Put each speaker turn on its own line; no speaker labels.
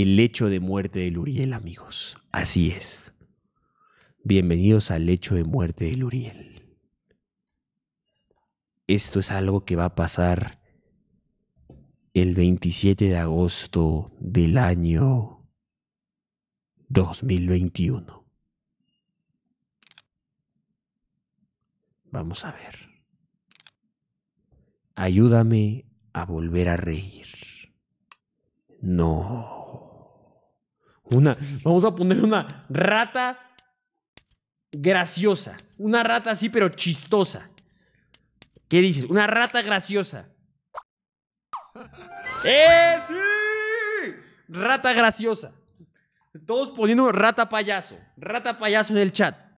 el hecho de muerte de Luriel, amigos. Así es. Bienvenidos al hecho de muerte de
Luriel.
Esto es algo que va a pasar el 27 de agosto del año 2021.
Vamos a ver.
Ayúdame a volver a reír. No. Una, vamos a poner una
rata graciosa. Una rata así, pero chistosa. ¿Qué dices? Una rata graciosa. ¡Eh, sí! Rata graciosa. Todos poniendo rata payaso. Rata payaso en el chat.